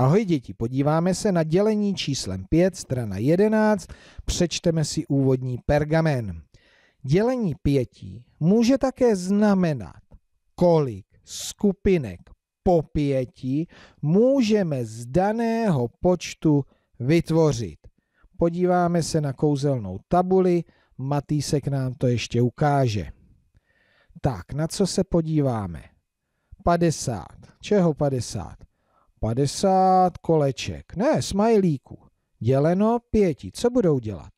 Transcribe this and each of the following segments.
Ahoj děti, podíváme se na dělení číslem 5, strana 11, přečteme si úvodní pergamen. Dělení pětí může také znamenat, kolik skupinek po pěti můžeme z daného počtu vytvořit. Podíváme se na kouzelnou tabuli, Matýsek nám to ještě ukáže. Tak, na co se podíváme? 50. Čeho 50? 50 koleček, ne, smajlíků, děleno pěti. Co budou dělat?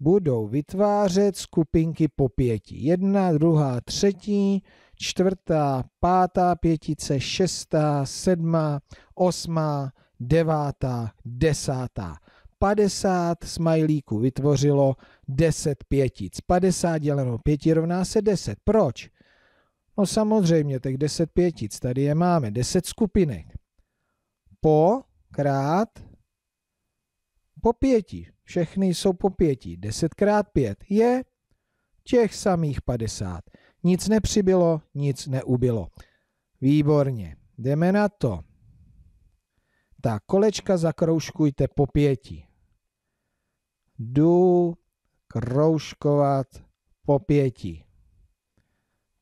Budou vytvářet skupinky po pěti. Jedna, druhá, třetí, čtvrtá, pátá pětice, šestá, sedmá, osmá, devátá, desátá. 50 smajlíků vytvořilo 10 pětic. 50 děleno pěti rovná se 10. Proč? No samozřejmě, těch 10 pětic, tady je máme, 10 skupinek po krát po pěti. Všechny jsou po pěti. 10 krát 5 je těch samých 50. Nic nepřibylo, nic neubylo. Výborně, jdeme na to. Tak, kolečka zakroužkujte po pěti. Jdu kroužkovat po pěti.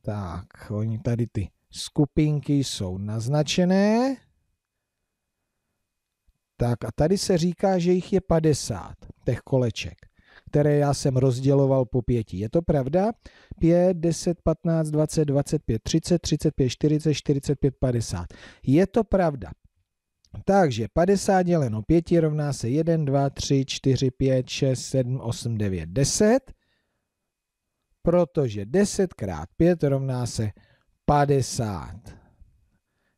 Tak, oni tady ty skupinky jsou naznačené tak. A tady se říká, že jich je 50, těch koleček, které já jsem rozděloval po pěti. Je to pravda? 5, 10, 15, 20, 25, 30, 35, 40, 45, 50. Je to pravda. Takže 50 děleno 5 rovná se 1, 2, 3, 4, 5, 6, 7, 8, 9, 10. Protože 10 krát 5 rovná se 50.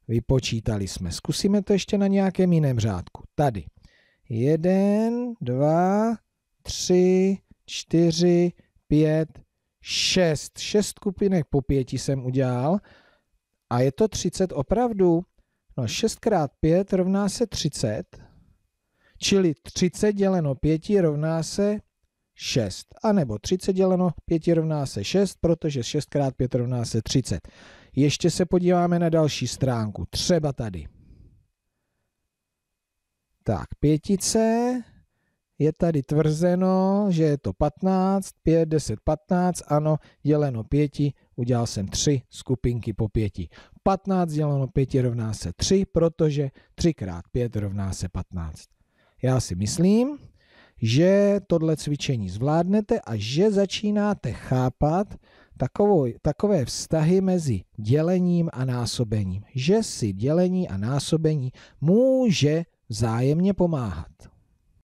Vypočítali jsme. Zkusíme to ještě na nějakém jiném řádku tady. Jeden, dva, tři, čtyři, pět, šest. Šest skupinek po pěti jsem udělal. A je to 30 opravdu. No 6 krát 5 rovná se 30. Čili 30 děleno 5 rovná se 6. A nebo 30 děleno 5 rovná se 6, protože 6 krát 5 rovná se 30. Ještě se podíváme na další stránku, třeba tady. Tak, pětice je tady tvrzeno, že je to 15, 5, 10, 15, ano, děleno 5, udělal jsem 3 skupinky po 5. 15 děleno 5 rovná se 3, protože 3 krát 5 rovná se 15. Já si myslím, že tohle cvičení zvládnete a že začínáte chápat takovou, takové vztahy mezi dělením a násobením. Že si dělení a násobení může vzájemně pomáhat.